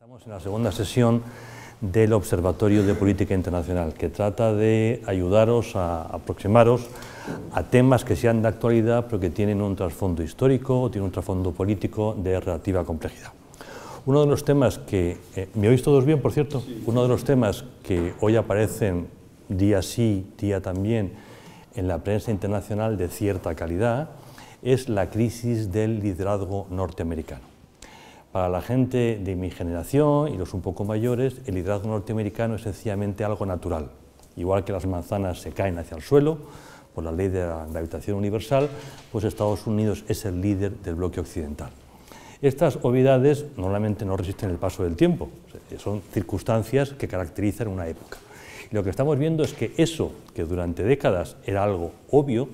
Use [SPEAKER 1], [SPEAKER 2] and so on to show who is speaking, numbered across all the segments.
[SPEAKER 1] Estamos en la segunda sesión del Observatorio de Política Internacional, que trata de ayudaros a aproximaros a temas que sean de actualidad, pero que tienen un trasfondo histórico o tienen un trasfondo político de relativa complejidad. Uno de los temas que... Eh, ¿Me oís todos bien, por cierto? Uno de los temas que hoy aparecen día sí, día también, en la prensa internacional de cierta calidad, es la crisis del liderazgo norteamericano. Para la gente de mi generación y los un poco mayores, el liderazgo norteamericano es sencillamente algo natural. Igual que las manzanas se caen hacia el suelo por la ley de la gravitación universal, pues Estados Unidos es el líder del bloque occidental. Estas obviedades normalmente no resisten el paso del tiempo, son circunstancias que caracterizan una época. lo que estamos viendo es que eso, que durante décadas era algo obvio,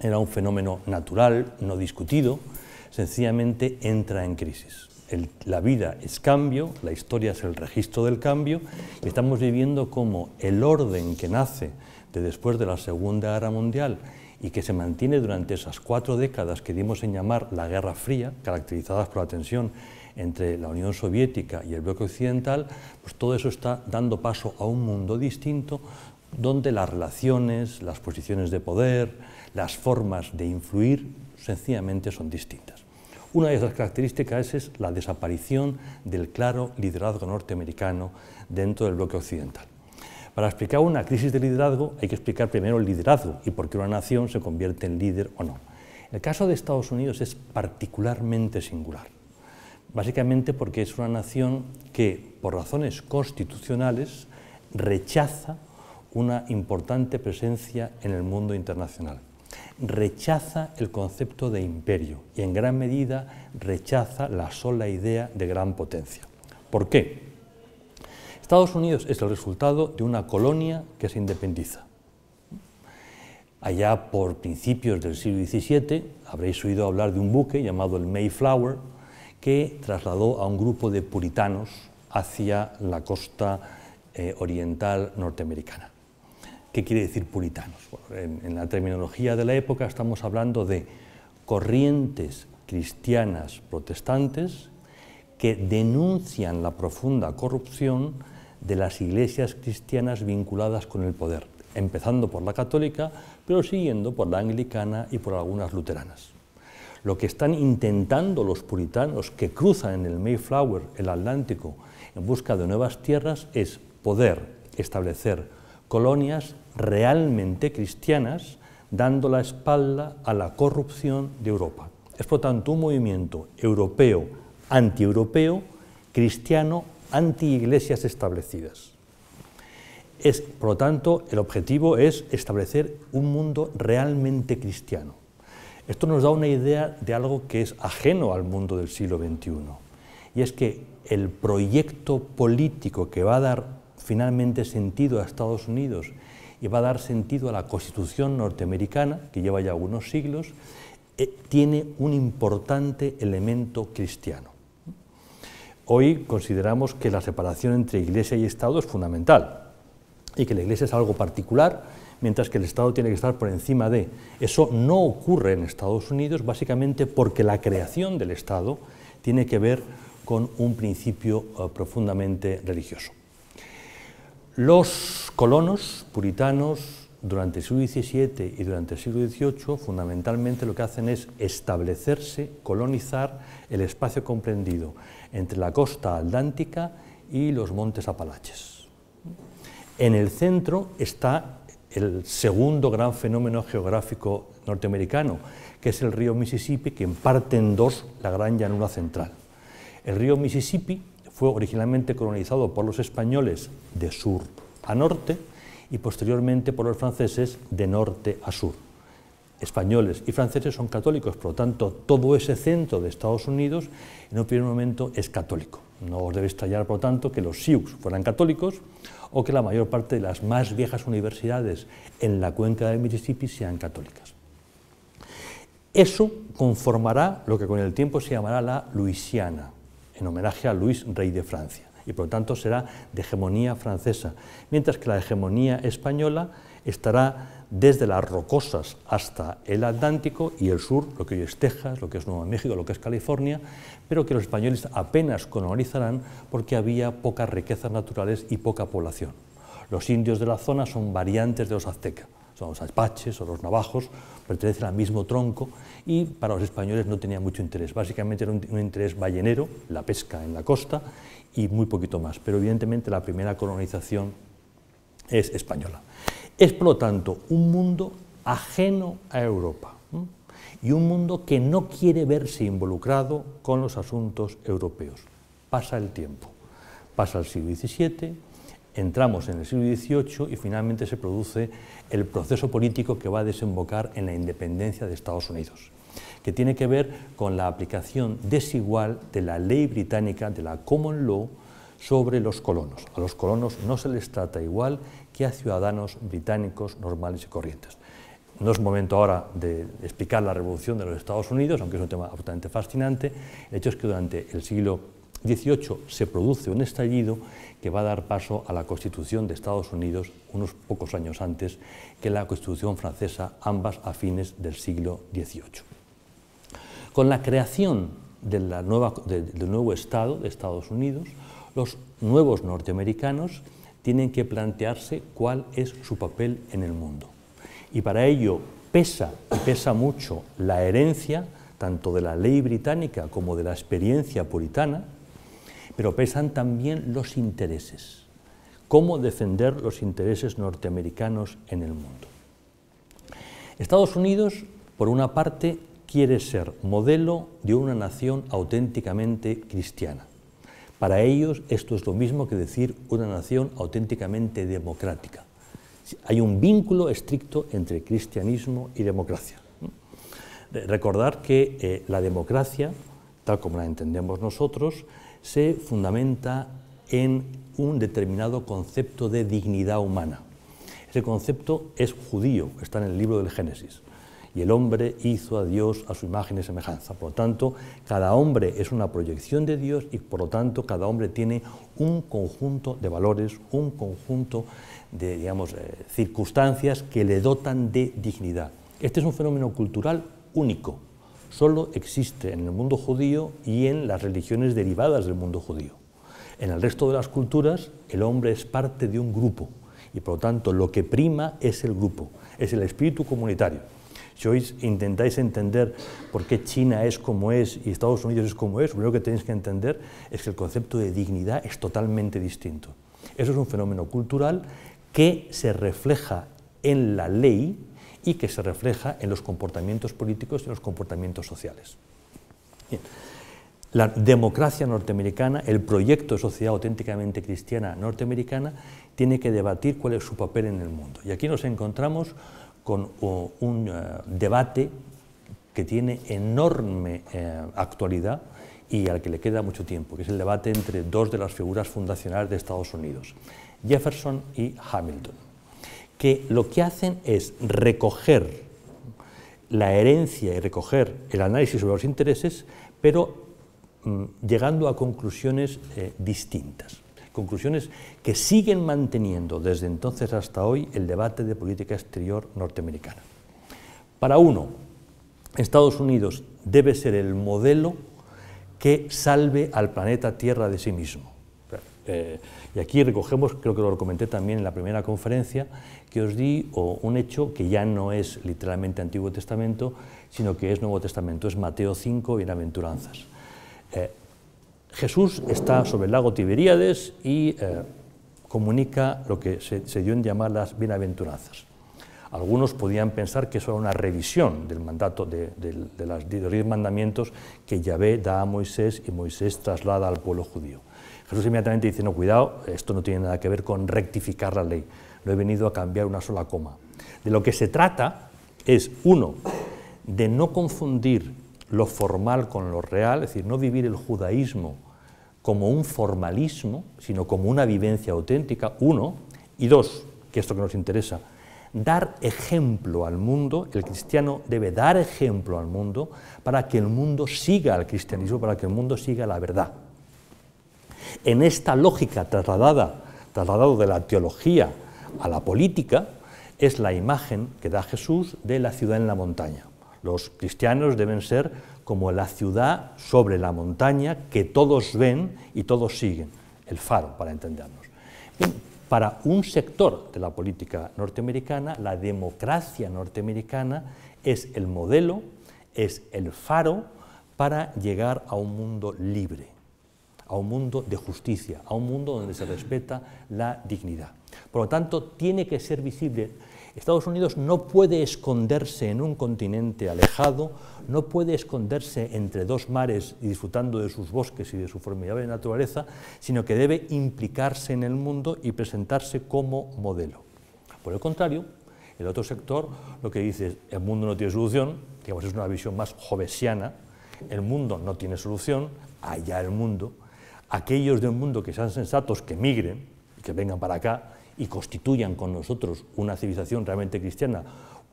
[SPEAKER 1] era un fenómeno natural, no discutido, sencillamente entra en crisis. la vida es cambio, la historia es el registro del cambio, estamos viviendo como el orden que nace de después de la Segunda Guerra Mundial y que se mantiene durante esas cuatro décadas que dimos en llamar la Guerra Fría, caracterizadas por la tensión entre la Unión Soviética y el bloque occidental, pues todo eso está dando paso a un mundo distinto donde las relaciones, las posiciones de poder, las formas de influir sencillamente son distintas. Una de esas características es la desaparición del claro liderazgo norteamericano dentro del bloque occidental. Para explicar una crisis de liderazgo hay que explicar primero el liderazgo y por qué una nación se convierte en líder o no. El caso de Estados Unidos es particularmente singular, básicamente porque es una nación que, por razones constitucionales, rechaza una importante presencia en el mundo internacional rechaza el concepto de imperio y en gran medida rechaza la sola idea de gran potencia. ¿Por qué? Estados Unidos es el resultado de una colonia que se independiza. Allá por principios del siglo XVII habréis oído hablar de un buque llamado el Mayflower que trasladó a un grupo de puritanos hacia la costa eh, oriental norteamericana. ¿Qué quiere decir puritanos? en, en, la terminología de la época estamos hablando de corrientes cristianas protestantes que denuncian la profunda corrupción de las iglesias cristianas vinculadas con el poder, empezando por la católica, pero siguiendo por la anglicana y por algunas luteranas. Lo que están intentando los puritanos que cruzan en el Mayflower el Atlántico en busca de nuevas tierras es poder establecer colonias realmente cristianas, dando la espalda a la corrupción de Europa. Es por tanto un movimiento europeo, antieuropeo, cristiano, anti-iglesias establecidas. Es, por lo tanto, el objetivo es establecer un mundo realmente cristiano. Esto nos da una idea de algo que es ajeno al mundo del siglo XXI, y es que el proyecto político que va a dar finalmente sentido a Estados Unidos y va a dar sentido a la Constitución norteamericana, que lleva ya algunos siglos, eh, tiene un importante elemento cristiano. Hoy consideramos que la separación entre Iglesia y Estado es fundamental y que la Iglesia es algo particular, mientras que el Estado tiene que estar por encima de. Eso no ocurre en Estados Unidos básicamente porque la creación del Estado tiene que ver con un principio eh, profundamente religioso. Los colonos puritanos durante el siglo XVII y durante el siglo XVIII fundamentalmente lo que hacen es establecerse, colonizar el espacio comprendido entre la costa atlántica y los montes apalaches. En el centro está el segundo gran fenómeno geográfico norteamericano, que es el río Mississippi, que en parte en dos la gran llanura central. El río Mississippi fue originalmente colonizado por los españoles de sur a norte y posteriormente por los franceses de norte a sur. Españoles y franceses son católicos, por lo tanto, todo ese centro de Estados Unidos en un primer momento es católico. No os debe estallar, por lo tanto, que los Sioux fueran católicos o que la mayor parte de las más viejas universidades en la cuenca del Mississippi sean católicas. Eso conformará lo que con el tiempo se llamará la Luisiana, en homenaje a Luis, rey de Francia, y por lo tanto será de hegemonía francesa, mientras que la hegemonía española estará desde las rocosas hasta el Atlántico y el sur, lo que hoy es Texas, lo que es Nuevo México, lo que es California, pero que los españoles apenas colonizarán porque había pocas riquezas naturales y poca población. Los indios de la zona son variantes de los aztecas, son los apaches o los navajos, pertenecen al mismo tronco y para los españoles no tenía mucho interés. Básicamente era un, interés ballenero, la pesca en la costa y muy poquito más. Pero evidentemente la primera colonización es española. Es por lo tanto un mundo ajeno a Europa y un mundo que no quiere verse involucrado con los asuntos europeos. Pasa el tiempo. Pasa el siglo XVII, entramos en el siglo XVIII y finalmente se produce el proceso político que va a desembocar en la independencia de Estados Unidos, que tiene que ver con la aplicación desigual de la ley británica, de la common law, sobre los colonos. A los colonos no se les trata igual que a ciudadanos británicos normales y corrientes. No es momento ahora de explicar la revolución de los Estados Unidos, aunque es un tema absolutamente fascinante. El hecho es que durante el siglo 18 se produce un estallido que va a dar paso a la Constitución de Estados Unidos unos pocos años antes que la Constitución francesa, ambas a fines del siglo XVIII. Con la creación del nuevo Estado de Estados Unidos, los nuevos norteamericanos tienen que plantearse cuál es su papel en el mundo. Y para ello pesa y pesa mucho la herencia tanto de la ley británica como de la experiencia puritana, pero pesan también los intereses. Cómo defender los intereses norteamericanos en el mundo. Estados Unidos, por una parte, quiere ser modelo de una nación auténticamente cristiana. Para ellos esto es lo mismo que decir una nación auténticamente democrática. Hay un vínculo estricto entre cristianismo y democracia. Recordar que eh, la democracia, tal como la entendemos nosotros, se fundamenta en un determinado concepto de dignidad humana. Ese concepto es judío, está en el libro del Génesis. Y el hombre hizo a Dios a su imagen y semejanza. Por lo tanto, cada hombre es una proyección de Dios y por lo tanto cada hombre tiene un conjunto de valores, un conjunto de eh, circunstancias que le dotan de dignidad. Este es un fenómeno cultural único, solo existe en el mundo judío y en las religiones derivadas del mundo judío. En el resto de las culturas, el hombre es parte de un grupo y por lo tanto lo que prima es el grupo, es el espíritu comunitario. Si hoy intentáis entender por qué China es como es y Estados Unidos es como es, lo que tenéis que entender es que el concepto de dignidad es totalmente distinto. Eso es un fenómeno cultural que se refleja en la ley y que se refleja en los comportamientos políticos y en los comportamientos sociales. La democracia norteamericana, el proyecto de sociedad auténticamente cristiana norteamericana, tiene que debatir cuál es su papel en el mundo. Y aquí nos encontramos con un eh, debate que tiene enorme eh, actualidad y al que le queda mucho tiempo, que es el debate entre dos de las figuras fundacionales de Estados Unidos, Jefferson y Hamilton que lo que hacen es recoger la herencia y recoger el análisis sobre los intereses, pero mm, llegando a conclusiones eh, distintas, conclusiones que siguen manteniendo desde entonces hasta hoy el debate de política exterior norteamericana. Para uno, Estados Unidos debe ser el modelo que salve al planeta Tierra de sí mismo. Eh, y aquí recogemos, creo que lo comenté también en la primera conferencia, que os di o un hecho que ya no es literalmente Antiguo Testamento, sino que es Nuevo Testamento, es Mateo 5, Bienaventuranzas. Eh, Jesús está sobre el lago Tiberíades y eh, comunica lo que se, dio en llamar las Bienaventuranzas. Algunos podían pensar que eso era una revisión del mandato de, de los diez mandamientos que Yahvé da a Moisés y Moisés traslada al pueblo judío. Jesús inmediatamente dice, no, cuidado, esto no tiene nada que ver con rectificar la ley no he venido a cambiar una sola coma. De lo que se trata es, uno, de no confundir lo formal con lo real, es decir, no vivir el judaísmo como un formalismo, sino como una vivencia auténtica, uno, y dos, que es lo que nos interesa, dar ejemplo al mundo, el cristiano debe dar ejemplo al mundo para que el mundo siga al cristianismo, para que el mundo siga la verdad. En esta lógica trasladada, trasladado de la teología a la política es la imagen que da Jesús de la ciudad en la montaña. Los cristianos deben ser como la ciudad sobre la montaña que todos ven y todos siguen, el faro, para entendernos. para un sector de la política norteamericana, la democracia norteamericana es el modelo, es el faro para llegar a un mundo libre, a un mundo de justicia, a un mundo donde se respeta la dignidad. Por lo tanto, tiene que ser visible. Estados Unidos no puede esconderse en un continente alejado, no puede esconderse entre dos mares y disfrutando de sus bosques y de su formidable naturaleza, sino que debe implicarse en el mundo y presentarse como modelo. Por el contrario, el otro sector lo que dice es el mundo no tiene solución, digamos es una visión más jovesiana, el mundo no tiene solución, allá el mundo, aquellos del mundo que sean sensatos que migren, que vengan para acá, y constituyan con nosotros una civilización realmente cristiana,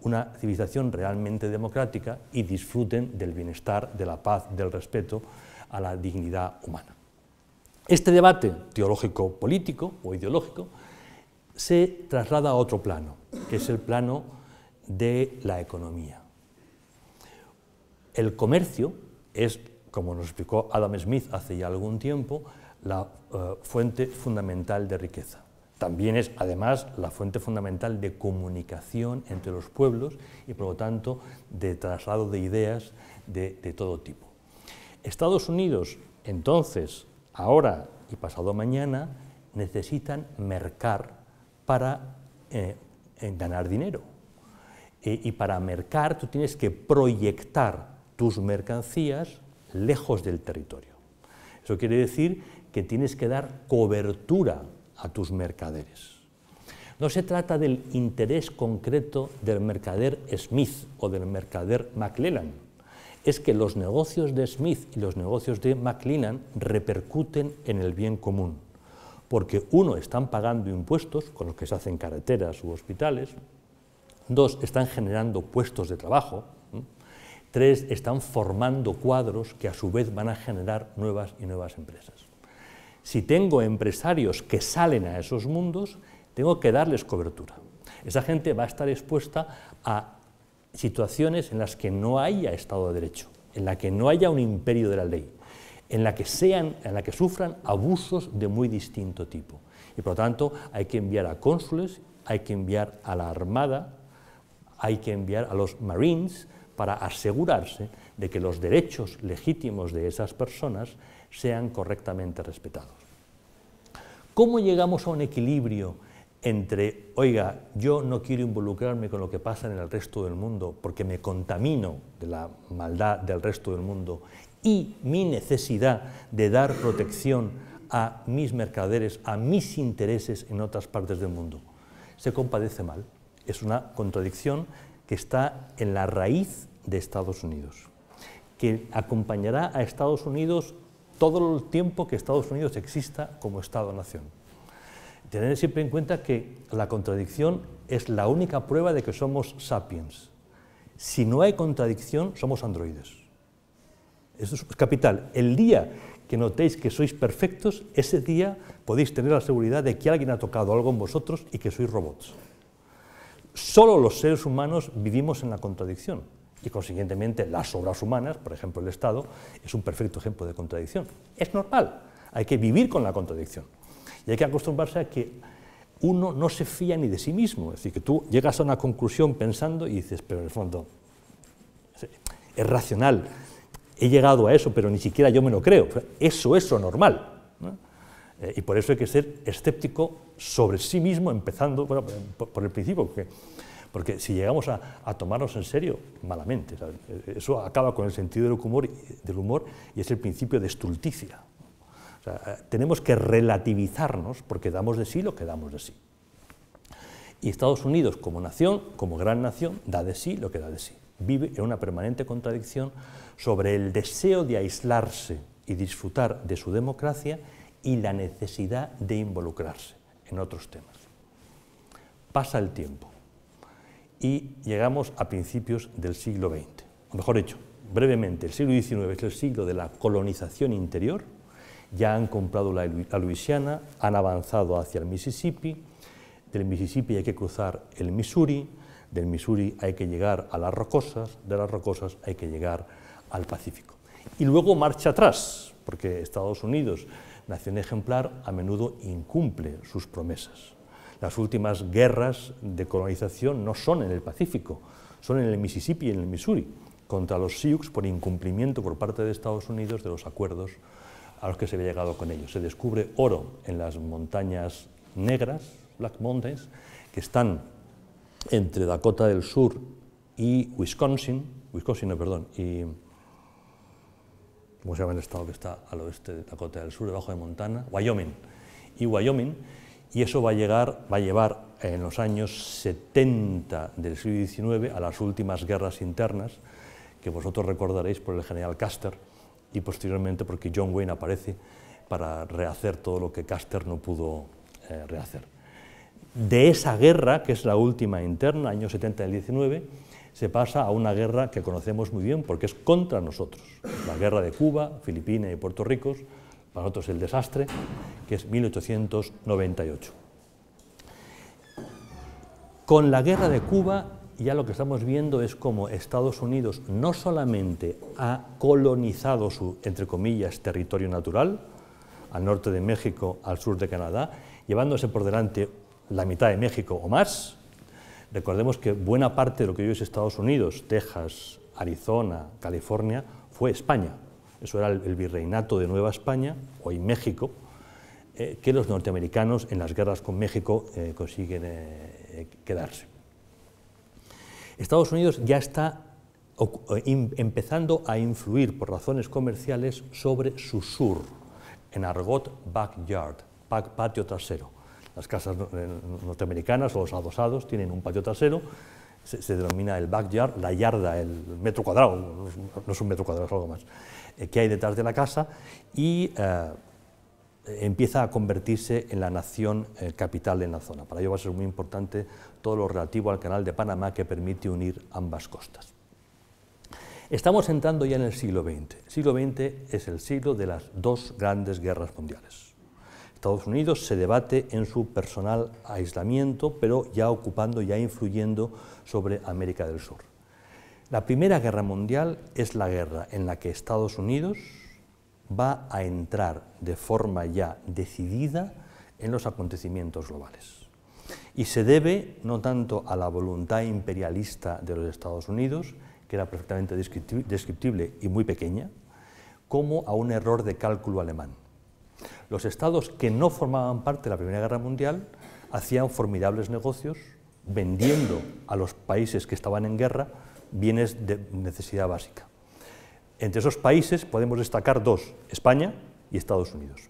[SPEAKER 1] una civilización realmente democrática y disfruten del bienestar, de la paz, del respeto a la dignidad humana. Este debate teológico-político o ideológico se traslada a otro plano, que es el plano de la economía. El comercio es, como nos explicó Adam Smith hace ya algún tiempo, la eh, fuente fundamental de riqueza. También es, además, la fuente fundamental de comunicación entre los pueblos y, por lo tanto, de traslado de ideas de, todo tipo. Estados Unidos, entonces, ahora y pasado mañana, necesitan mercar para eh, ganar dinero. E, y para mercar tú tienes que proyectar tus mercancías lejos del territorio. Eso quiere decir que tienes que dar cobertura a tus mercaderes. No se trata del interés concreto del mercader Smith o del mercader McLellan, es que los negocios de Smith y los negocios de McLellan repercuten en el bien común, porque uno, están pagando impuestos, con los que se hacen carreteras u hospitales, dos, están generando puestos de trabajo, tres, están formando cuadros que a su vez van a generar nuevas y nuevas empresas si tengo empresarios que salen a esos mundos, tengo que darles cobertura. Esa gente va a estar expuesta a situaciones en las que no haya Estado de Derecho, en la que no haya un imperio de la ley, en la que, sean, en la que sufran abusos de muy distinto tipo. Y por lo tanto hay que enviar a cónsules, hay que enviar a la Armada, hay que enviar a los Marines para asegurarse de que los derechos legítimos de esas personas sean correctamente respetados. ¿Cómo llegamos a un equilibrio entre, oiga, yo no quiero involucrarme con lo que pasa en el resto del mundo porque me contamino de la maldad del resto del mundo y mi necesidad de dar protección a mis mercaderes, a mis intereses en otras partes del mundo? Se compadece mal. Es una contradicción que está en la raíz de Estados Unidos, que acompañará a Estados Unidos todo el tiempo que Estados Unidos exista como Estado-nación. Tener siempre en cuenta que la contradicción es la única prueba de que somos sapiens. Si no hay contradicción, somos androides. Eso es capital. El día que notéis que sois perfectos, ese día podéis tener la seguridad de que alguien ha tocado algo en vosotros y que sois robots. Solo los seres humanos vivimos en la contradicción y consiguientemente las obras humanas, por ejemplo el Estado, es un perfecto ejemplo de contradicción. Es normal, hay que vivir con la contradicción y hay que acostumbrarse a que uno no se fía ni de sí mismo, es decir, que tú llegas a una conclusión pensando y dices, pero en el fondo es racional, he llegado a eso, pero ni siquiera yo me lo creo, eso es lo normal. Eh, y por eso hay que ser escéptico sobre sí mismo, empezando por, por el principio, que porque si llegamos a, tomarnos en serio, malamente. Eso acaba con el sentido del humor, y es el principio de estulticia. Eh, tenemos que relativizarnos porque damos de sí lo que damos de sí. Y Estados Unidos, como nación, como gran nación, da de sí lo que da de sí. Vive en una permanente contradicción sobre el deseo de aislarse y disfrutar de su democracia y la necesidad de involucrarse en otros temas. Pasa el tiempo y llegamos a principios del siglo XX. mejor dicho, brevemente, el siglo XIX es el siglo de la colonización interior, ya han comprado la, Luisiana, han avanzado hacia el Mississippi, del Mississippi hay que cruzar el Missouri, del Missouri hay que llegar a las Rocosas, de las Rocosas hay que llegar al Pacífico. Y luego marcha atrás, porque Estados Unidos, nación ejemplar, a menudo incumple sus promesas. Las últimas guerras de colonización no son en el Pacífico, son en el Mississippi y en el Missouri, contra los Sioux por incumplimiento por parte de Estados Unidos de los acuerdos a los que se había llegado con ellos. Se descubre oro en las montañas negras, Black Mountains, que están entre Dakota del Sur y Wisconsin, Wisconsin, perdón, y ¿cómo se llama el estado que está al oeste de Dakota del Sur, debajo de Montana? Wyoming. Y Wyoming, y eso va a, llevar en los años 70 del siglo XIX a las últimas guerras internas, que vosotros recordaréis por el general Custer y posteriormente porque John Wayne aparece para rehacer todo lo que Caster no pudo eh, rehacer. De esa guerra, que es la última interna, año 70 del 19, se pasa a una guerra que conocemos muy bien porque es contra nosotros, la guerra de Cuba, Filipinas y Puerto Rico, para nosotros el desastre, que es 1898. Con la guerra de Cuba ya lo que estamos viendo es cómo Estados Unidos no solamente ha colonizado su, entre comillas, territorio natural, al norte de México, al sur de Canadá, llevándose por delante la mitad de México o más. Recordemos que buena parte de lo que hoy es Estados Unidos, Texas, Arizona, California, fue España eso era el, virreinato de Nueva España, hoy México, eh, que los norteamericanos en las guerras con México eh, consiguen eh, quedarse. Estados Unidos ya está empezando a influir por razones comerciales sobre su sur, en argot backyard, patio trasero. Las casas norteamericanas o los adosados tienen un patio trasero, se, se denomina el backyard, la yarda, el metro cuadrado, no es un metro cuadrado, es algo más que hay detrás de la casa y eh, empieza a convertirse en la nación eh, capital en la zona. Para ello va a ser muy importante todo lo relativo al canal de Panamá que permite unir ambas costas. Estamos entrando ya en el siglo XX. El siglo XX es el siglo de las dos grandes guerras mundiales. Estados Unidos se debate en su personal aislamiento, pero ya ocupando, ya influyendo sobre América del Sur. La Primera Guerra Mundial es la guerra en la que Estados Unidos va a entrar de forma ya decidida en los acontecimientos globales. Y se debe no tanto a la voluntad imperialista de los Estados Unidos, que era perfectamente descriptible y muy pequeña, como a un error de cálculo alemán. Los estados que no formaban parte de la Primera Guerra Mundial hacían formidables negocios vendiendo a los países que estaban en guerra bienes de necesidad básica. Entre esos países podemos destacar dos, España y Estados Unidos.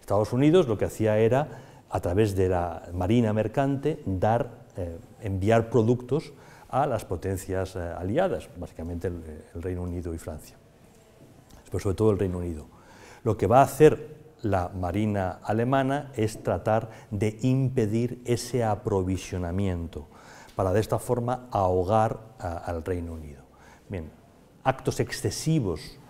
[SPEAKER 1] Estados Unidos lo que hacía era, a través de la marina mercante, dar, eh, enviar productos a las potencias eh, aliadas, básicamente el, eh, el, Reino Unido y Francia, pero sobre todo el Reino Unido. Lo que va a hacer la Marina alemana es tratar de impedir ese aprovisionamiento para de esta forma ahogar al Reino Unido. Bien, actos excesivos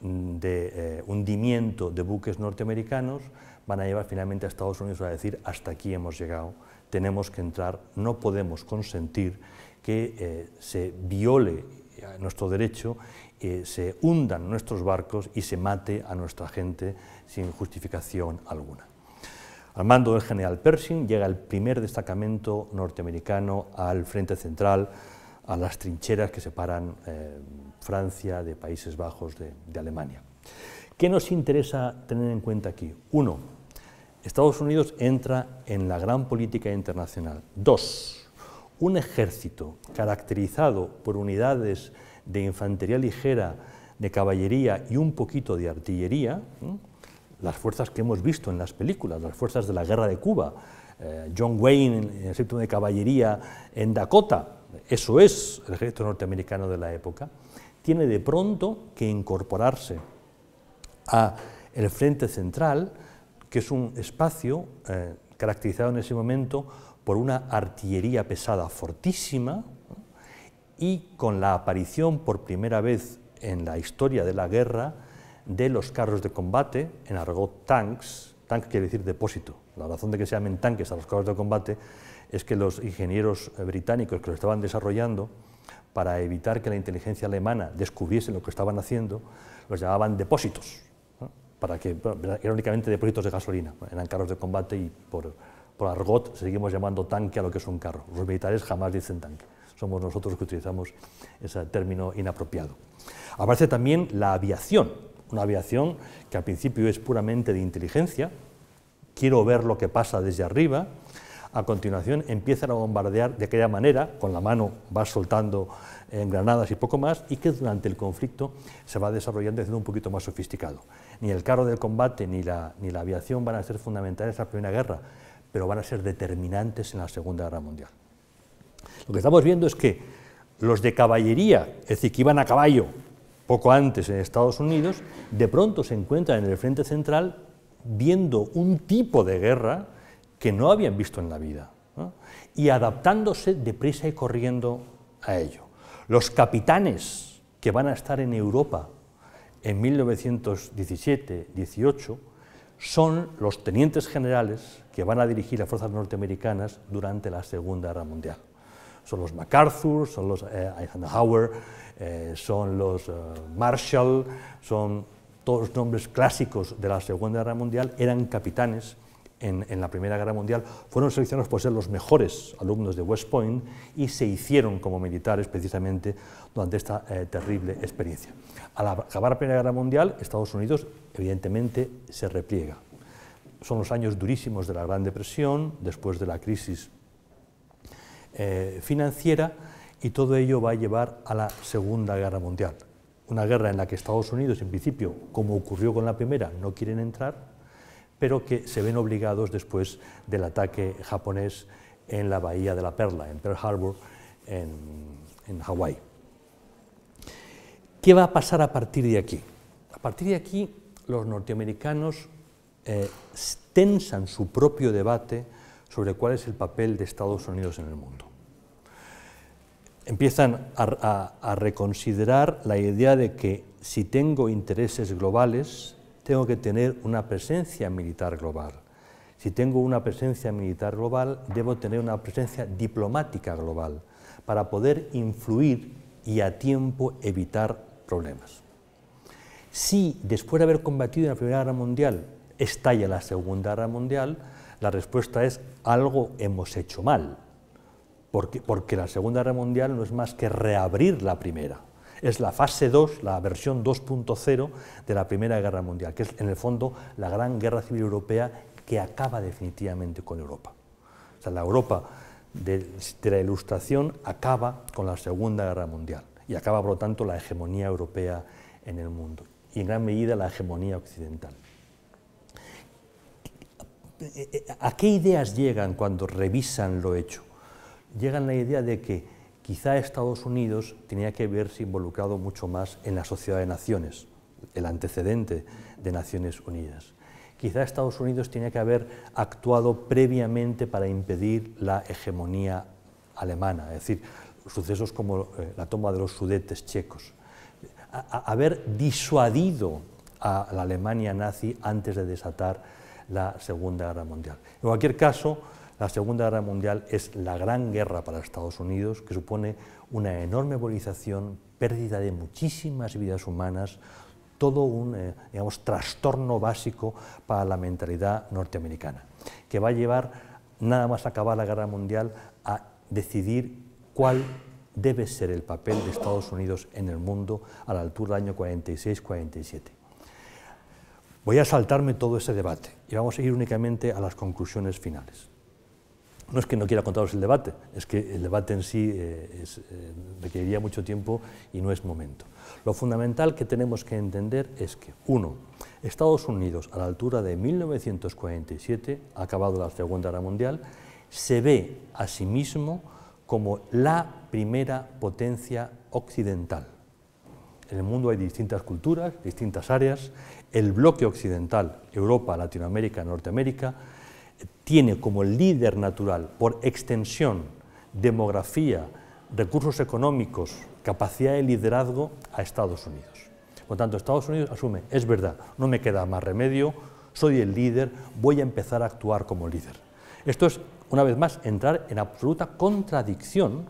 [SPEAKER 1] de eh, hundimiento de buques norteamericanos van a llevar finalmente a Estados Unidos a decir hasta aquí hemos llegado, tenemos que entrar, no podemos consentir que eh, se viole eh, nuestro derecho, se hundan nuestros barcos y se mate a nuestra gente sin justificación alguna. Al mando del general Pershing llega el primer destacamento norteamericano al frente central, a las trincheras que separan eh, Francia de Países Bajos de, Alemania. ¿Qué nos interesa tener en cuenta aquí? Uno, Estados Unidos entra en la gran política internacional. Dos, un ejército caracterizado por unidades de infantería ligera, de caballería y un poquito de artillería, las fuerzas que hemos visto en las películas, las fuerzas de la guerra de Cuba, eh, John Wayne en el séptimo de caballería en Dakota, eso es el ejército norteamericano de la época, tiene de pronto que incorporarse a el frente central, que es un espacio eh, caracterizado en ese momento por una artillería pesada fortísima y con la aparición por primera vez en la historia de la guerra de los carros de combate, en argot tanks, tank quiere decir depósito. La razón de que se llamen tanques a los carros de combate es que los ingenieros eh, británicos que lo estaban desarrollando, para evitar que la inteligencia alemana descubriese lo que estaban haciendo, los llamaban depósitos, para que era únicamente depósitos de gasolina, eran carros de combate y por, por argot seguimos llamando tanque a lo que es un carro. Los militares jamás dicen tanque somos nosotros los que utilizamos ese término inapropiado. Aparece también la aviación, una aviación que al principio es puramente de inteligencia, quiero ver lo que pasa desde arriba, a continuación empiezan a bombardear de aquella manera, con la mano va soltando en granadas y poco más, y que durante el conflicto se va desarrollando desde un poquito más sofisticado. Ni el carro del combate ni la, ni la aviación van a ser fundamentales en la Primera Guerra, pero van a ser determinantes en la Segunda Guerra Mundial. Lo que estamos viendo es que los de caballería, es decir, que iban a caballo poco antes en Estados Unidos, de pronto se encuentra en el frente central viendo un tipo de guerra que no habían visto en la vida y adaptándose deprisa y corriendo a ello. Los capitanes que van a estar en Europa en 1917-18 son los tenientes generales que van a dirigir las fuerzas norteamericanas durante la Segunda Guerra Mundial. Son los MacArthur, son los eh, Eisenhower, eh, son los eh, Marshall, son todos los nombres clásicos de la Segunda Guerra Mundial, eran capitanes en, en, la Primera Guerra Mundial, fueron seleccionados por ser los mejores alumnos de West Point y se hicieron como militares precisamente durante esta eh, terrible experiencia. Al acabar la Primera Guerra Mundial, Estados Unidos evidentemente se repliega. Son los años durísimos de la Gran Depresión, después de la crisis financiera, y todo ello va a llevar a la Segunda Guerra Mundial. Una guerra en la que Estados Unidos, en principio, como ocurrió con la primera, no quieren entrar, pero que se ven obligados después del ataque japonés en la Bahía de la Perla, en Pearl Harbor, en, Hawái. ¿Qué va a pasar a partir de aquí? A partir de aquí, los norteamericanos eh, tensan su propio debate sobre cuál es el papel de Estados Unidos en el mundo empiezan a, reconsiderar la idea de que si tengo intereses globales, tengo que tener una presencia militar global. Si tengo una presencia militar global, debo tener una presencia diplomática global para poder influir y a tiempo evitar problemas. Si después de haber combatido en la Primera Guerra Mundial estalla la Segunda Guerra Mundial, la respuesta es algo hemos hecho mal porque, la Segunda Guerra Mundial no es más que reabrir la primera. Es la fase 2, la versión 2.0 de la Primera Guerra Mundial, que es en el fondo la gran guerra civil europea que acaba definitivamente con Europa. O sea, la Europa de, la Ilustración acaba con la Segunda Guerra Mundial y acaba, por lo tanto, la hegemonía europea en el mundo y en gran medida la hegemonía occidental. Eh, eh, ¿A qué ideas llegan cuando revisan lo hecho? llegan la idea de que quizá Estados Unidos tenía que verse involucrado mucho más en la sociedad de naciones, el antecedente de Naciones Unidas. Quizá Estados Unidos tenía que haber actuado previamente para impedir la hegemonía alemana, es decir, sucesos como eh, la toma de los sudetes checos. haber disuadido a la Alemania nazi antes de desatar la Segunda Guerra Mundial. En cualquier caso, la Segunda Guerra Mundial es la gran guerra para Estados Unidos, que supone una enorme movilización, pérdida de muchísimas vidas humanas, todo un eh, digamos, trastorno básico para la mentalidad norteamericana, que va a llevar, nada más acabar la guerra mundial, a decidir cuál debe ser el papel de Estados Unidos en el mundo a la altura del año 46-47. Voy a saltarme todo ese debate y vamos a ir únicamente a las conclusiones finales no es que no quiera contaros el debate, es que el debate en sí eh, eh, requeriría mucho tiempo y no es momento. Lo fundamental que tenemos que entender es que, uno, Estados Unidos a la altura de 1947, acabado la Segunda Guerra Mundial, se ve a sí mismo como la primera potencia occidental. En el mundo hay distintas culturas, distintas áreas. El bloque occidental, Europa, Latinoamérica, Norteamérica, tiene como líder natural, por extensión, demografía, recursos económicos, capacidad de liderazgo a Estados Unidos. Por tanto, Estados Unidos asume, es verdad, no me queda más remedio, soy el líder, voy a empezar a actuar como líder. Esto es, una vez más, entrar en absoluta contradicción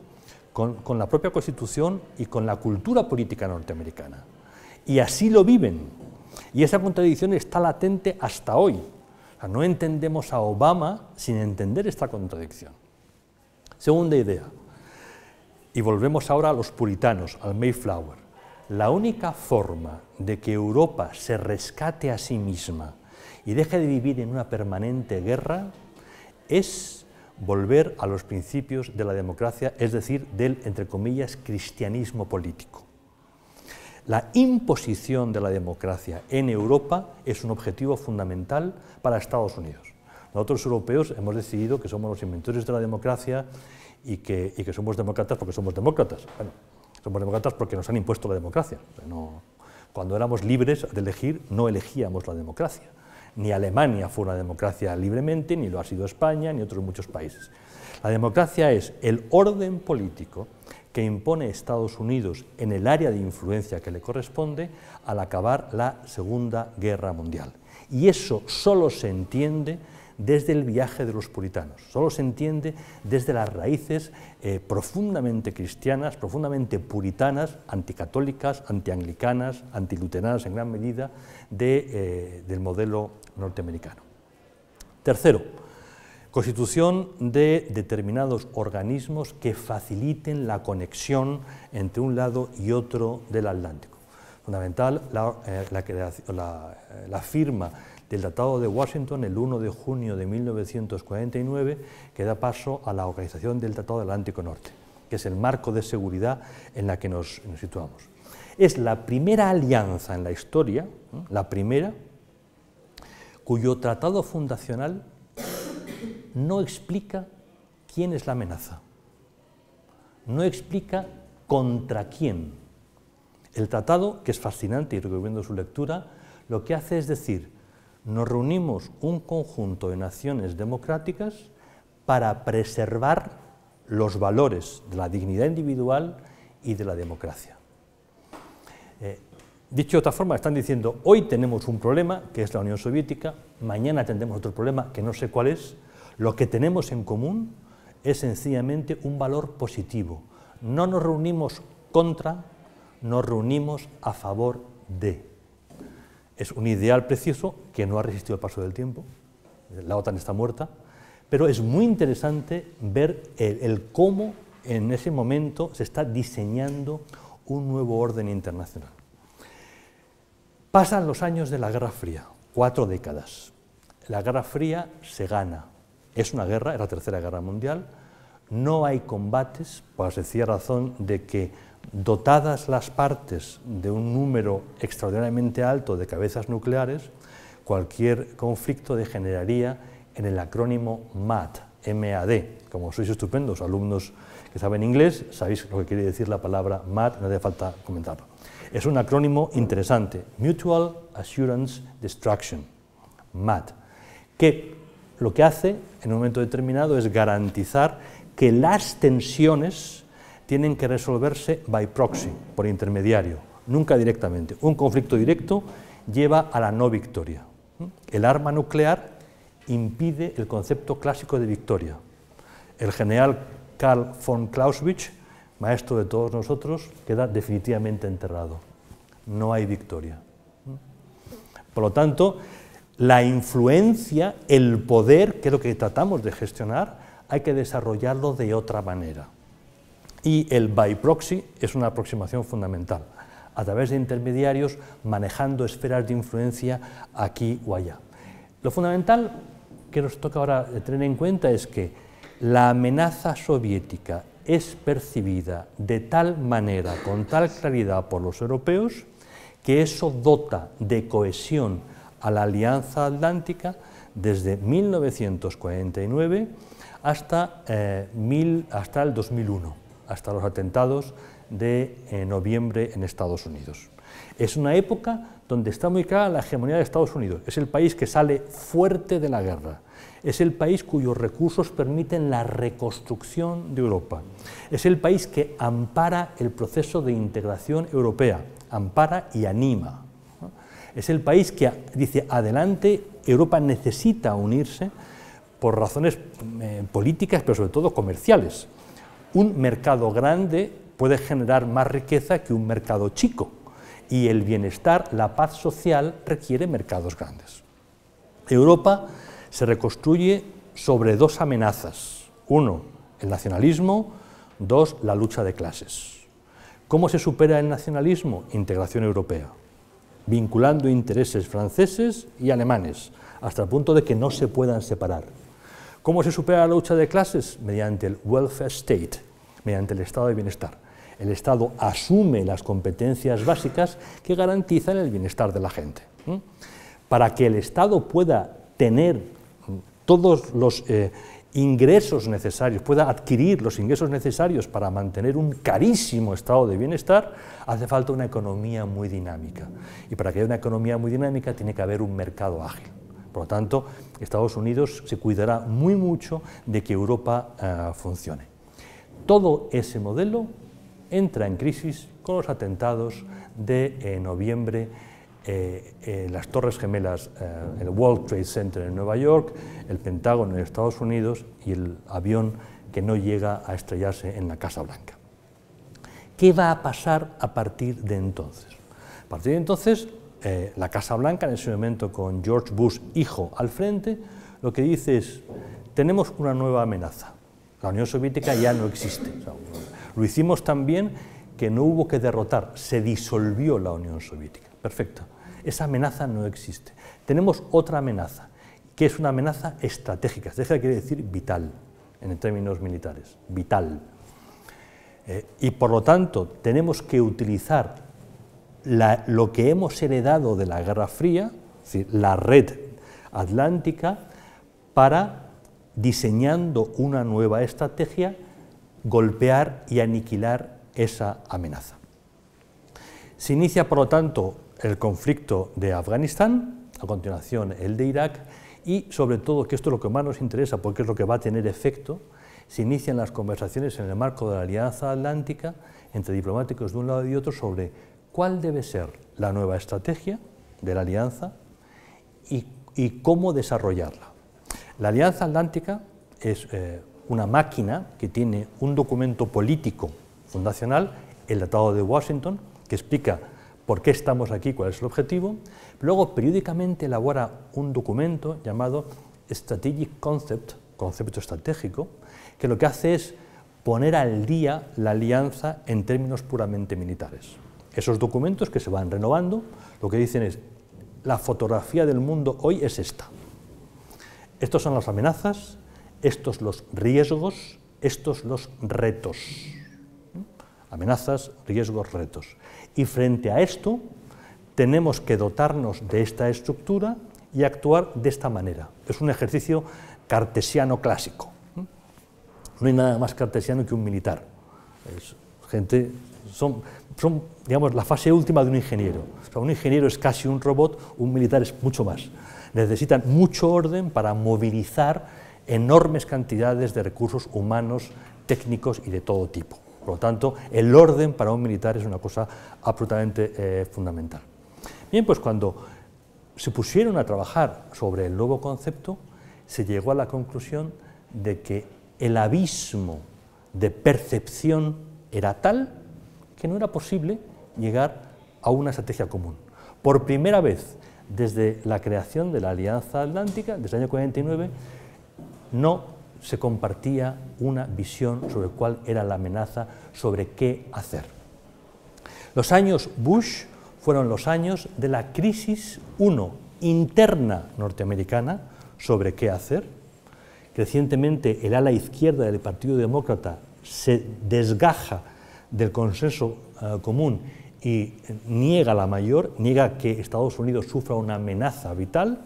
[SPEAKER 1] con, con la propia Constitución y con la cultura política norteamericana. Y así lo viven. Y esa contradicción está latente hasta hoy no entendemos a Obama sin entender esta contradicción. Segunda idea, y volvemos ahora a los puritanos, al Mayflower. La única forma de que Europa se rescate a sí misma y deje de vivir en una permanente guerra es volver a los principios de la democracia, es decir, del, entre comillas, cristianismo político. La imposición de la democracia en Europa es un objetivo fundamental para Estados Unidos. Nosotros europeos hemos decidido que somos los inventores de la democracia y que, somos demócratas porque somos demócratas. Bueno, somos demócratas porque nos han impuesto la democracia. cuando éramos libres de elegir, no elegíamos la democracia. Ni Alemania fue una democracia libremente, ni lo ha sido España, ni otros muchos países. La democracia es el orden político que impone Estados Unidos en el área de influencia que le corresponde al acabar la Segunda Guerra Mundial. Y eso solo se entiende desde el viaje de los puritanos, solo se entiende desde las raíces eh, profundamente cristianas, profundamente puritanas, anticatólicas, antianglicanas, antiluteranas en gran medida eh, del modelo norteamericano. Tercero, Constitución de determinados organismos que faciliten la conexión entre un lado y otro del Atlántico. Fundamental la, eh, eh, firma del Tratado de Washington el 1 de junio de 1949, que da paso a la organización del Tratado del Atlántico Norte, que es el marco de seguridad en la que nos, situamos. Es la primera alianza en la historia, la primera, cuyo tratado fundacional no explica quién es la amenaza, no explica contra quién. El tratado, que es fascinante y recomiendo su lectura, lo que hace es decir, nos reunimos un conjunto de naciones democráticas para preservar los valores de la dignidad individual y de la democracia. Eh, dicho de otra forma, están diciendo, hoy tenemos un problema, que es la Unión Soviética, mañana tendremos otro problema, que no sé cuál es, lo que tenemos en común es sencillamente un valor positivo. No nos reunimos contra, nos reunimos a favor de. Es un ideal precioso que no ha resistido el paso del tiempo. La OTAN está muerta, pero es muy interesante ver el, cómo en ese momento se está diseñando un nuevo orden internacional. Pasan los años de la Guerra Fría, cuatro décadas. La Guerra Fría se gana, es una guerra, es la tercera guerra mundial, no hay combates, por la razón de que dotadas las partes de un número extraordinariamente alto de cabezas nucleares, cualquier conflicto degeneraría en el acrónimo MAD, MAD. Como sois estupendos alumnos que saben inglés, sabéis lo que quiere decir la palabra MAD, no hace falta comentarlo. Es un acrónimo interesante, Mutual Assurance Destruction, MAD, que lo que hace en un momento determinado es garantizar que las tensiones tienen que resolverse by proxy, por intermediario, nunca directamente. Un conflicto directo lleva a la no victoria. El arma nuclear impide el concepto clásico de victoria. El general Karl von Clausewitz, maestro de todos nosotros, queda definitivamente enterrado. No hay victoria. Por lo tanto, la influencia, el poder, que es lo que tratamos de gestionar, hay que desarrollarlo de otra manera. Y el by proxy es una aproximación fundamental, a través de intermediarios manejando esferas de influencia aquí o allá. Lo fundamental que nos toca ahora tener en cuenta es que la amenaza soviética es percibida de tal manera, con tal claridad por los europeos, que eso dota de cohesión a la Alianza Atlántica desde 1949 hasta, eh, hasta el 2001, hasta los atentados de eh, noviembre en Estados Unidos. Es una época donde está muy clara la hegemonía de Estados Unidos. Es el país que sale fuerte de la guerra. Es el país cuyos recursos permiten la reconstrucción de Europa. Es el país que ampara el proceso de integración europea, ampara y anima. Es el país que dice, adelante, Europa necesita unirse por razones eh, políticas, pero sobre todo comerciales. Un mercado grande puede generar más riqueza que un mercado chico y el bienestar, la paz social requiere mercados grandes. Europa se reconstruye sobre dos amenazas. Uno, el nacionalismo. Dos, la lucha de clases. ¿Cómo se supera el nacionalismo? Integración europea vinculando intereses franceses y alemanes, hasta el punto de que no se puedan separar. ¿Cómo se supera la lucha de clases? Mediante el welfare state, mediante el estado de bienestar. El Estado asume las competencias básicas que garantizan el bienestar de la gente. Para que el Estado pueda tener todos los eh, ingresos necesarios, pueda adquirir los ingresos necesarios para mantener un carísimo estado de bienestar, hace falta una economía muy dinámica. Y para que haya una economía muy dinámica tiene que haber un mercado ágil. Por lo tanto, Estados Unidos se cuidará muy mucho de que Europa eh, funcione. Todo ese modelo entra en crisis con los atentados de eh, noviembre eh, eh, las Torres Gemelas, eh, el World Trade Center en Nueva York, el Pentágono en Estados Unidos y el avión que no llega a estrellarse en la Casa Blanca. ¿Qué va a pasar a partir de entonces? A partir de entonces, la Casa Blanca, en ese momento con George Bush hijo al frente, lo que dice es, tenemos una nueva amenaza. La Unión Soviética ya no existe. lo hicimos tan bien que no hubo que derrotar, se disolvió la Unión Soviética. Perfecto. Esa amenaza no existe. Tenemos otra amenaza, que es una amenaza estratégica. deja quiere decir vital, en términos militares, vital. Eh, y por lo tanto, tenemos que utilizar lo que hemos heredado de la Guerra Fría, es decir, la red atlántica, para, diseñando una nueva estrategia, golpear y aniquilar esa amenaza. Se inicia, por lo tanto, el conflicto de Afganistán, a continuación el de Irak, y sobre todo, que esto es lo que más nos interesa porque es lo que va a tener efecto, se inician las conversaciones en el marco de la Alianza Atlántica entre diplomáticos de un lado y de otro sobre cuál debe ser la nueva estrategia de la Alianza y, cómo desarrollarla. La Alianza Atlántica es eh, una máquina que tiene un documento político fundacional, el Tratado de Washington, que explica por qué estamos aquí, cuál es el objetivo. Luego, periódicamente elabora un documento llamado Strategic Concept, concepto estratégico, que lo que hace es poner al día la alianza en términos puramente militares. Esos documentos que se van renovando, lo que dicen es, la fotografía del mundo hoy es esta. Estos son las amenazas, estos los riesgos, estos los retos. Amenazas, riesgos, retos. Y frente a esto, tenemos que dotarnos de esta estructura y actuar de esta manera. Es un ejercicio cartesiano clásico. No hay nada más cartesiano que un militar. gente, son, son, digamos, la fase última de un ingeniero. un ingeniero es casi un robot, un militar es mucho más. Necesitan mucho orden para movilizar enormes cantidades de recursos humanos, técnicos y de todo tipo. Por lo tanto, el orden para un militar es una cosa absolutamente eh, fundamental. Bien, pues cuando se pusieron a trabajar sobre el nuevo concepto, se llegó a la conclusión de que el abismo de percepción era tal que no era posible llegar a una estrategia común. Por primera vez desde la creación de la Alianza Atlántica, desde el año 49, no se compartía una visión sobre cuál era la amenaza, sobre qué hacer. Los años Bush fueron los años de la crisis uno interna norteamericana sobre qué hacer. Crecientemente el ala izquierda del Partido Demócrata se desgaja del consenso eh, común y niega la mayor, niega que Estados Unidos sufra una amenaza vital.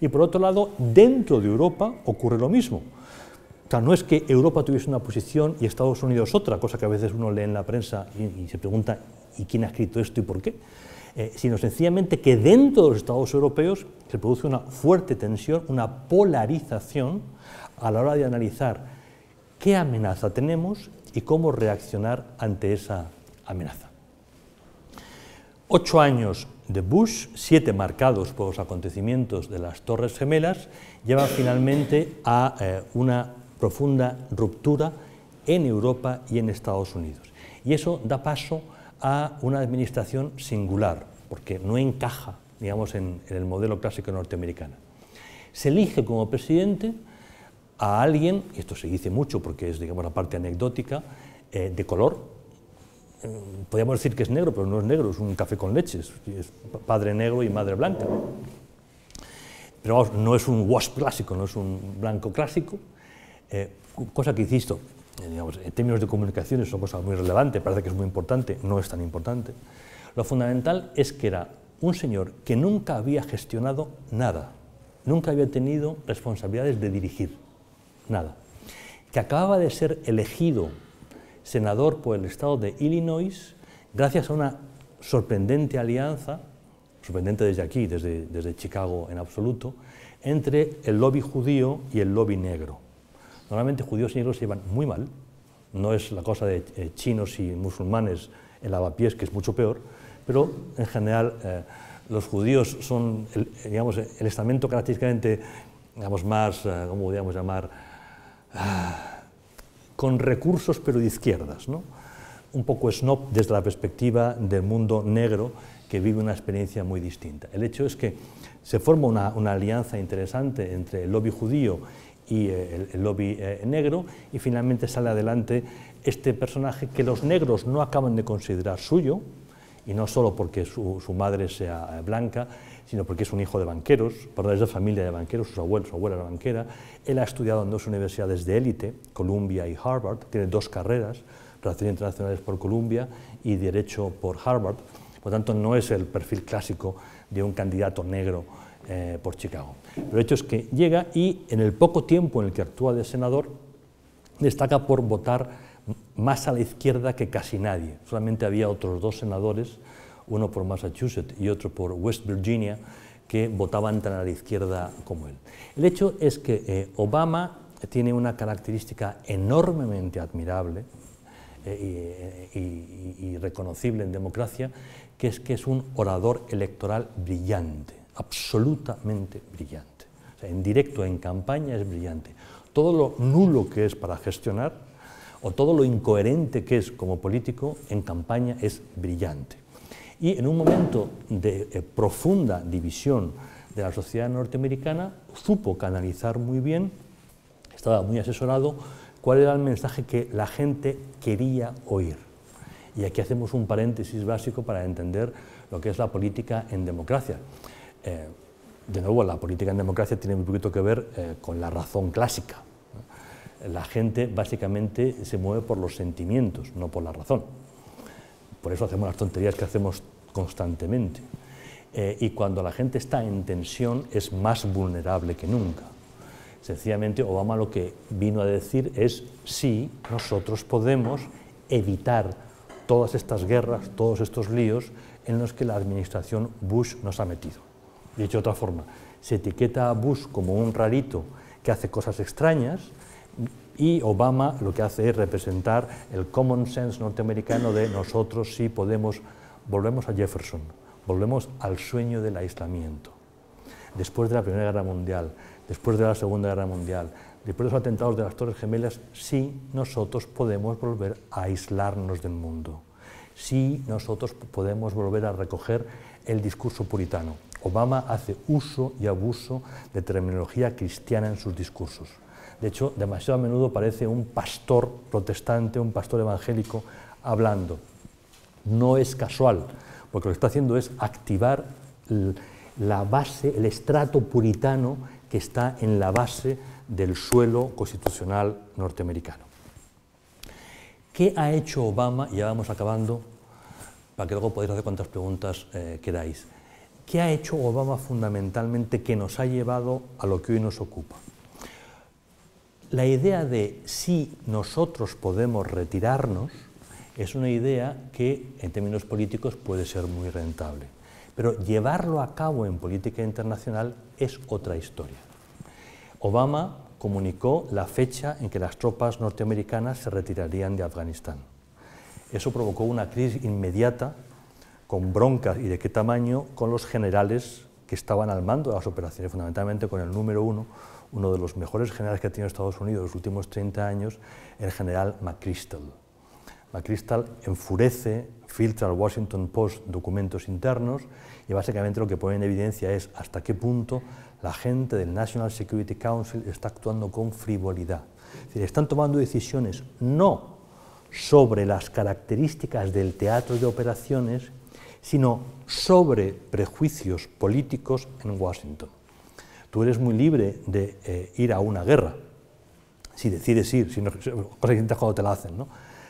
[SPEAKER 1] Y por otro lado, dentro de Europa ocurre lo mismo sea, no es que Europa tuviese una posición y Estados Unidos otra, cosa que a veces uno lee en la prensa y, se pregunta ¿y quién ha escrito esto y por qué? Eh, sino sencillamente que dentro de los Estados europeos se produce una fuerte tensión, una polarización a la hora de analizar qué amenaza tenemos y cómo reaccionar ante esa amenaza. Ocho años de Bush, siete marcados por los acontecimientos de las Torres Gemelas, llevan finalmente a eh, una profunda ruptura en Europa y en Estados Unidos. Y eso da paso a una administración singular, porque no encaja digamos, en, el modelo clásico norteamericano. Se elige como presidente a alguien, y esto se dice mucho porque es digamos, la parte anecdótica, eh, de color. Mm, podríamos decir que es negro, pero no es negro, es un café con leche, es padre negro y madre blanca. Pero no es un wasp clásico, no es un blanco clásico, eh, cosa que insisto, eh, en términos de comunicación, es una cosa muy relevante, parece que es muy importante, no es tan importante. Lo fundamental es que era un señor que nunca había gestionado nada, nunca había tenido responsabilidades de dirigir, nada, que acababa de ser elegido senador por el estado de Illinois gracias a una sorprendente alianza, sorprendente desde aquí, desde, desde Chicago en absoluto, entre el lobby judío y el lobby negro Normalmente judíos y negros se llevan muy mal, no es la cosa de eh, chinos y musulmanes, el lavapiés, que es mucho peor, pero en general eh, los judíos son el, digamos, el estamento característicamente digamos, más, eh, ¿cómo podríamos llamar? Ah, con recursos pero de izquierdas, un poco snob desde la perspectiva del mundo negro que vive una experiencia muy distinta. El hecho es que se forma una alianza interesante entre el lobby judío y eh, el, lobby eh, negro, y finalmente sale adelante este personaje que los negros no acaban de considerar suyo, y no solo porque su, madre sea eh, blanca, sino porque es un hijo de banqueros, perdón, es de familia de banqueros, sus abuelos, su abuela era banquera, él ha estudiado en dos universidades de élite, Columbia y Harvard, tiene dos carreras, Relaciones Internacionales por Columbia y Derecho por Harvard, por lo tanto no es el perfil clásico de un candidato negro eh, por Chicago. Pero el hecho es que llega y en el poco tiempo en el que actúa de senador destaca por votar más a la izquierda que casi nadie. Solamente había otros dos senadores, uno por Massachusetts y otro por West Virginia, que votaban tan a la izquierda como él. El hecho es que eh, Obama tiene una característica enormemente admirable eh, y, y reconocible en democracia, que es que es un orador electoral brillante absolutamente brillante. en directo, en campaña es brillante. Todo lo nulo que es para gestionar o todo lo incoherente que es como político en campaña es brillante. Y en un momento de eh, profunda división de la sociedad norteamericana, supo canalizar muy bien, estaba muy asesorado, cuál era el mensaje que la gente quería oír. Y aquí hacemos un paréntesis básico para entender lo que es la política en democracia. Eh, de nuevo, la política en democracia tiene un poquito que ver eh, con la razón clásica. La gente básicamente se mueve por los sentimientos, no por la razón. Por eso hacemos las tonterías que hacemos constantemente. Eh, y cuando la gente está en tensión es más vulnerable que nunca. Sencillamente Obama lo que vino a decir es sí, nosotros podemos evitar todas estas guerras, todos estos líos en los que la administración Bush nos ha metido hecho, de otra forma, se etiqueta a Bush como un rarito que hace cosas extrañas y Obama lo que hace es representar el common sense norteamericano de nosotros sí podemos, volvemos a Jefferson, volvemos al sueño del aislamiento. Después de la Primera Guerra Mundial, después de la Segunda Guerra Mundial, después de los atentados de las Torres Gemelas, sí nosotros podemos volver a aislarnos del mundo, sí nosotros podemos volver a recoger el discurso puritano. Obama hace uso y abuso de terminología cristiana en sus discursos. De hecho, demasiado a menudo parece un pastor protestante, un pastor evangélico hablando. No es casual, porque lo que está haciendo es activar la base, el estrato puritano que está en la base del suelo constitucional norteamericano. ¿Qué ha hecho Obama? ya vamos acabando, para que luego podáis hacer cuantas preguntas eh, queráis. ¿Qué ha hecho Obama fundamentalmente que nos ha llevado a lo que hoy nos ocupa? La idea de si nosotros podemos retirarnos es una idea que en términos políticos puede ser muy rentable, pero llevarlo a cabo en política internacional es otra historia. Obama comunicó la fecha en que las tropas norteamericanas se retirarían de Afganistán. Eso provocó una crisis inmediata con broncas y de qué tamaño con los generales que estaban al mando de las operaciones, fundamentalmente con el número uno, uno de los mejores generales que ha tenido Estados Unidos en los últimos 30 años, el general McChrystal. McChrystal enfurece, filtra al Washington Post documentos internos y básicamente lo que pone en evidencia es hasta qué punto la gente del National Security Council está actuando con frivolidad. Es decir, están tomando decisiones no sobre las características del teatro de operaciones, sino sobre prejuicios políticos en Washington. Tú eres muy libre de eh, ir a una guerra, si decides ir, si no, cosa que cuando te la hacen, ¿no?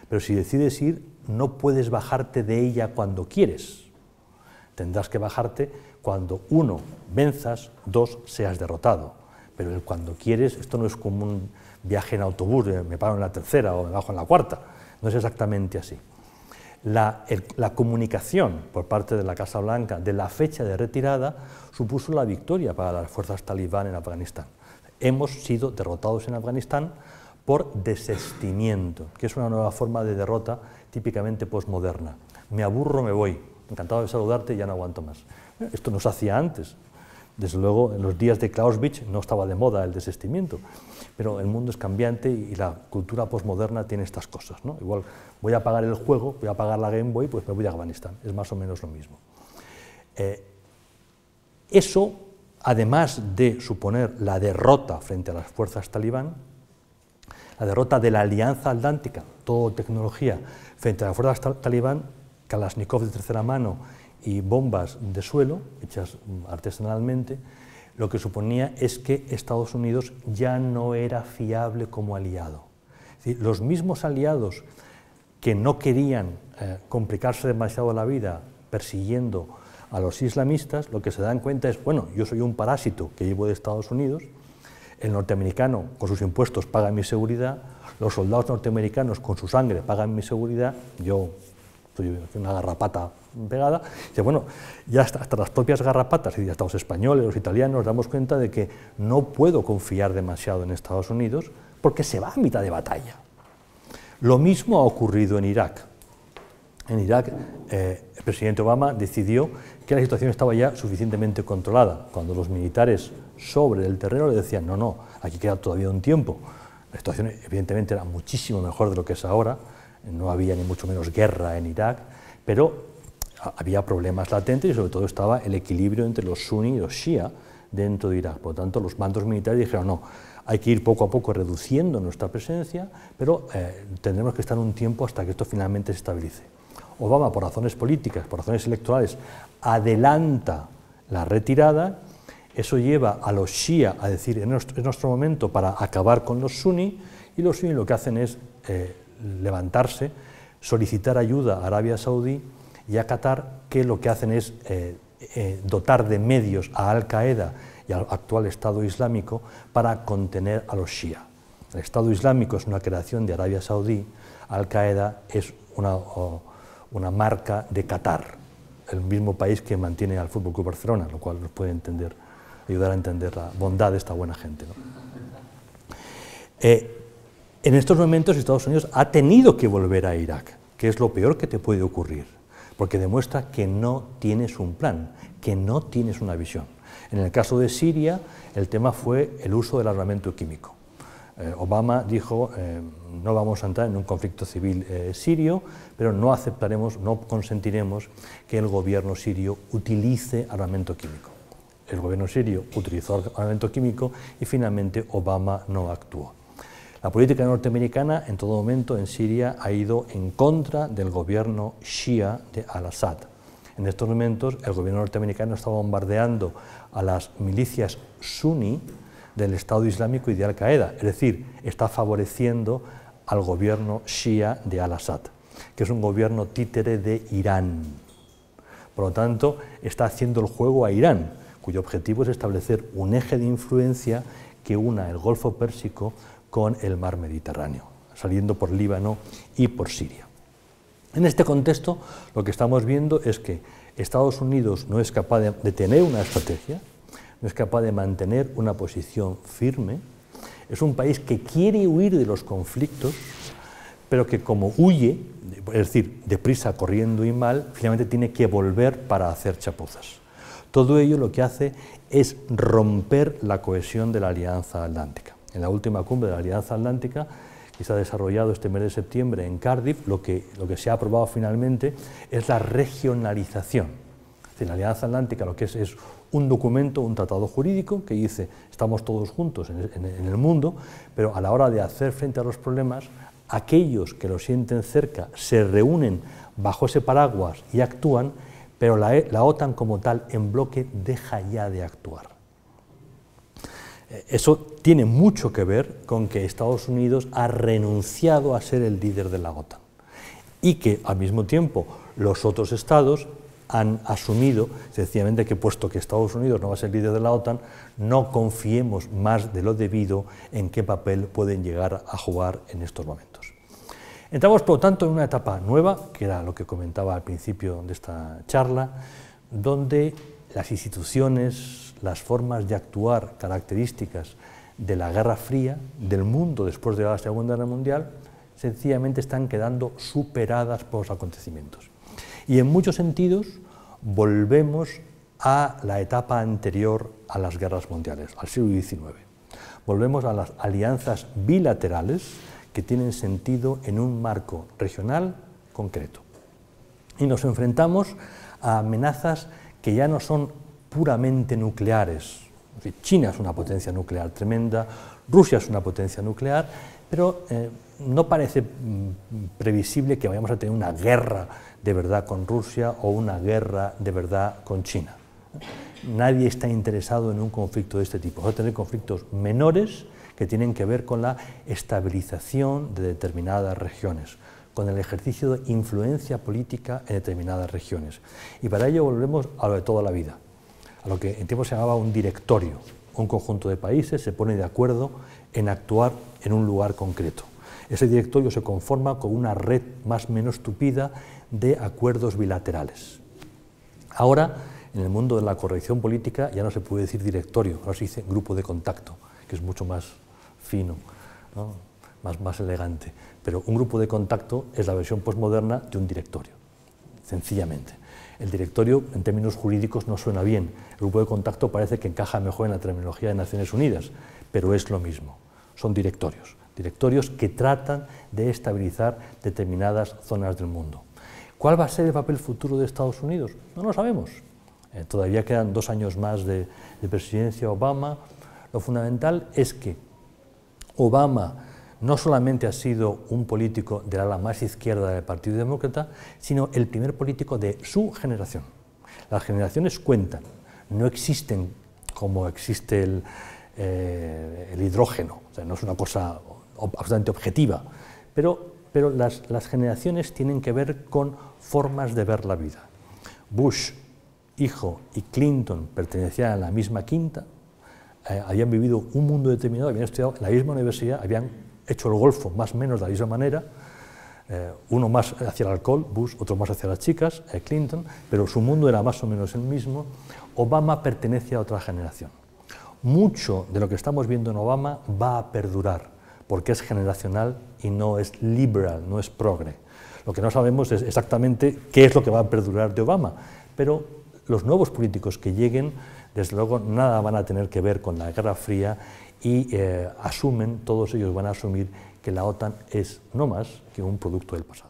[SPEAKER 1] pero si decides ir, no puedes bajarte de ella cuando quieres. Tendrás que bajarte cuando, uno, venzas, dos, seas derrotado. Pero cuando quieres, esto no es como un viaje en autobús, me paro en la tercera o me bajo en la cuarta, no es exactamente así la, comunicación por parte de la Casa Blanca de la fecha de retirada supuso la victoria para las fuerzas talibán en Afganistán. Hemos sido derrotados en Afganistán por desestimiento, que es una nueva forma de derrota típicamente posmoderna. Me aburro, me voy. Encantado de saludarte, ya no aguanto más. Esto no se hacía antes. Desde luego, en los días de Clausewitz no estaba de moda el desestimiento pero el mundo es cambiante y, la cultura posmoderna tiene estas cosas. ¿no? Igual voy a pagar el juego, voy a pagar la Game Boy, pues me voy a Afganistán. Es más o menos lo mismo. Eh, eso, además de suponer la derrota frente a las fuerzas talibán, la derrota de la Alianza Atlántica, todo tecnología, frente a las fuerzas talibán, Kalashnikov de tercera mano y bombas de suelo, hechas mm, artesanalmente, lo que suponía es que Estados Unidos ya no era fiable como aliado. los mismos aliados que no querían eh, complicarse demasiado la vida persiguiendo a los islamistas, lo que se dan cuenta es, bueno, yo soy un parásito que llevo de Estados Unidos, el norteamericano con sus impuestos paga mi seguridad, los soldados norteamericanos con su sangre pagan mi seguridad, yo soy una garrapata pegada, y bueno, ya hasta, las propias garrapatas, y hasta los españoles, los italianos, damos cuenta de que no puedo confiar demasiado en Estados Unidos porque se va a mitad de batalla. Lo mismo ha ocurrido en Irak. En Irak, eh, el presidente Obama decidió que la situación estaba ya suficientemente controlada. Cuando los militares sobre el terreno le decían, no, no, aquí queda todavía un tiempo. La situación evidentemente era muchísimo mejor de lo que es ahora, no había ni mucho menos guerra en Irak, pero había problemas latentes y sobre todo estaba el equilibrio entre los suníes y los shia dentro de Irak. Por lo tanto, los mandos militares dijeron, no, hay que ir poco a poco reduciendo nuestra presencia, pero eh, tendremos que estar un tiempo hasta que esto finalmente se estabilice. Obama, por razones políticas, por razones electorales, adelanta la retirada, eso lleva a los shia a decir, es nuestro, momento para acabar con los suníes y los suní lo que hacen es eh, levantarse, solicitar ayuda a Arabia Saudí, y a Qatar, que lo que hacen es eh, eh, dotar de medios a Al Qaeda y al actual Estado Islámico para contener a los Shia. El Estado Islámico es una creación de Arabia Saudí, Al Qaeda es una, marca de Qatar, el mismo país que mantiene al Fútbol Club Barcelona, lo cual nos puede entender, ayudar a entender la bondad de esta buena gente. Eh, en estos momentos Estados Unidos ha tenido que volver a Irak, que es lo peor que te puede ocurrir porque demuestra que no tienes un plan, que no tienes una visión. En el caso de Siria, el tema fue el uso del armamento químico. Eh, Obama dijo, eh, no vamos a entrar en un conflicto civil eh, sirio, pero no aceptaremos, no consentiremos que el gobierno sirio utilice armamento químico. El gobierno sirio utilizó armamento químico y finalmente Obama no actuó. La política norteamericana en todo momento en Siria ha ido en contra del gobierno shia de al-Assad. En estos momentos el gobierno norteamericano está bombardeando a las milicias suní del Estado Islámico y de Al-Qaeda, es decir, está favoreciendo al gobierno shia de al-Assad, que es un gobierno títere de Irán. Por lo tanto, está haciendo el juego a Irán, cuyo objetivo es establecer un eje de influencia que una el Golfo Pérsico con el mar Mediterráneo, saliendo por Líbano y por Siria. En este contexto, lo que estamos viendo es que Estados Unidos no es capaz de, tener una estrategia, no es capaz de mantener una posición firme, es un país que quiere huir de los conflictos, pero que como huye, es decir, deprisa, corriendo y mal, finalmente tiene que volver para hacer chapuzas. Todo ello lo que hace es romper la cohesión de la Alianza Atlántica en la última cumbre de la Alianza Atlántica, que se ha desarrollado este mes de septiembre en Cardiff, lo que, lo que se ha aprobado finalmente es la regionalización. la Alianza Atlántica lo que es un documento, un tratado jurídico que dice estamos todos juntos en el, mundo, pero a la hora de hacer frente a los problemas, aquellos que lo sienten cerca se reúnen bajo ese paraguas y actúan, pero la OTAN como tal en bloque deja ya de actuar. Eso tiene mucho que ver con que Estados Unidos ha renunciado a ser el líder de la OTAN y que al mismo tiempo los otros estados han asumido sencillamente que puesto que Estados Unidos no va a ser líder de la OTAN, no confiemos más de lo debido en qué papel pueden llegar a jugar en estos momentos. Entramos, por lo tanto, en una etapa nueva, que era lo que comentaba al principio de esta charla, donde las instituciones, las formas de actuar características de la Guerra Fría, del mundo después de la Segunda Guerra Mundial, sencillamente están quedando superadas por los acontecimientos. Y en muchos sentidos volvemos a la etapa anterior a las guerras mundiales, al siglo XIX. Volvemos a las alianzas bilaterales que tienen sentido en un marco regional concreto. Y nos enfrentamos a amenazas que ya no son puramente nucleares. China es una potencia nuclear tremenda, Rusia es una potencia nuclear, pero eh, no parece mm, previsible que vayamos a tener una guerra de verdad con Rusia o una guerra de verdad con China. Nadie está interesado en un conflicto de este tipo. va a tener conflictos menores que tienen que ver con la estabilización de determinadas regiones con el ejercicio de influencia política en determinadas regiones. Y para ello volvemos a lo de toda la vida, a lo que en tiempo se llamaba un directorio. Un conjunto de países se pone de acuerdo en actuar en un lugar concreto. Ese directorio se conforma con una red más o menos tupida de acuerdos bilaterales. Ahora, en el mundo de la corrección política ya no se puede decir directorio, ahora se dice grupo de contacto, que es mucho más fino, más, más elegante. Pero un grupo de contacto es la versión postmoderna de un directorio, sencillamente. El directorio, en términos jurídicos, no suena bien. El grupo de contacto parece que encaja mejor en la terminología de Naciones Unidas, pero es lo mismo. Son directorios, directorios que tratan de estabilizar determinadas zonas del mundo. ¿Cuál va a ser el papel futuro de Estados Unidos? No lo sabemos. Eh, todavía quedan dos años más de presidencia Obama. Lo fundamental es que Obama no solamente ha sido un político del ala más izquierda del Partido Demócrata, sino el primer político de su generación. Las generaciones cuentan, no existen como existe el, eh, hidrógeno, no es una cosa absolutamente objetiva, pero, pero las, generaciones tienen que ver con formas de ver la vida. Bush, hijo, y Clinton pertenecían a la misma quinta, eh, habían vivido un mundo determinado, habían estudiado en la misma universidad, habían hecho el golfo más o menos de la misma manera, eh, uno más hacia el alcohol, Bush, otro más hacia las chicas, eh, Clinton, pero su mundo era más o menos el mismo. Obama pertenece a otra generación. Mucho de lo que estamos viendo en Obama va a perdurar, porque es generacional y no es liberal, no es progre. Lo que no sabemos es exactamente qué es lo que va a perdurar de Obama, pero los nuevos políticos que lleguen, desde luego, nada van a tener que ver con la Guerra Fría y eh, asumen, todos ellos van a asumir que la OTAN es no más que un producto del pasado.